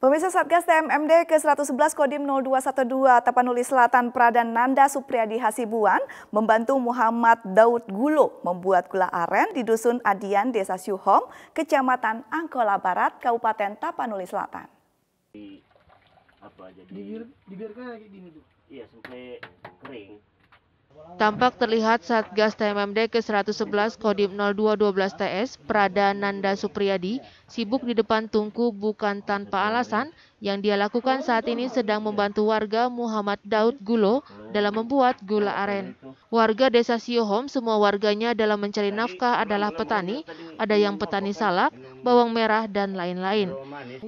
Pemirsa Satgas TMMD ke-111 Kodim 0212 Tapanuli Selatan Pradan Nanda Supriyadi Hasibuan membantu Muhammad Daud Gulo membuat gula aren di Dusun Adian Desa Syuhom, Kecamatan Angkola Barat, Kabupaten Tapanuli Selatan. Di, apa jadi? Dibiarkan lagi gini tuh. Iya, sampai kering. Tampak terlihat Satgas TMMD ke-111 Kodim 0212 TS Prada Nanda Supriyadi sibuk di depan tungku bukan tanpa alasan yang dia lakukan saat ini sedang membantu warga Muhammad Daud Gulo dalam membuat gula aren. Warga desa Siohom, semua warganya dalam mencari nafkah adalah petani, ada yang petani salak, bawang merah, dan lain-lain.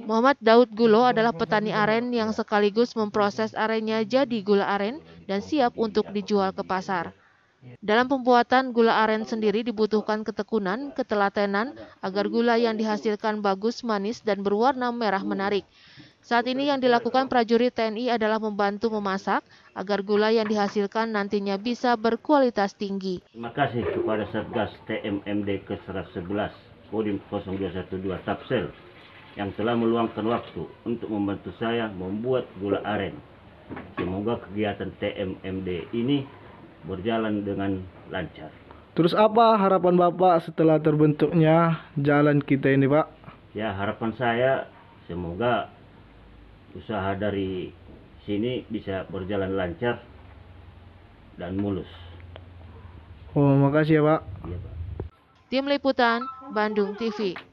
Muhammad Daud Gulo adalah petani aren yang sekaligus memproses arennya jadi gula aren dan siap untuk dijual ke pasar. Dalam pembuatan gula aren sendiri dibutuhkan ketekunan, ketelatenan, agar gula yang dihasilkan bagus, manis, dan berwarna merah menarik. Saat ini yang dilakukan prajurit TNI adalah membantu memasak agar gula yang dihasilkan nantinya bisa berkualitas tinggi. Terima kasih kepada Satgas TMMD ke-111 Kodim 0212 Tapsel yang telah meluangkan waktu untuk membantu saya membuat gula aren. Semoga kegiatan TMMD ini berjalan dengan lancar. Terus apa harapan Bapak setelah terbentuknya jalan kita ini, Pak? Ya, harapan saya semoga usaha dari sini bisa berjalan lancar dan mulus. Oh, makasih ya, Pak. Iya, Pak. Tim Liputan Bandung TV.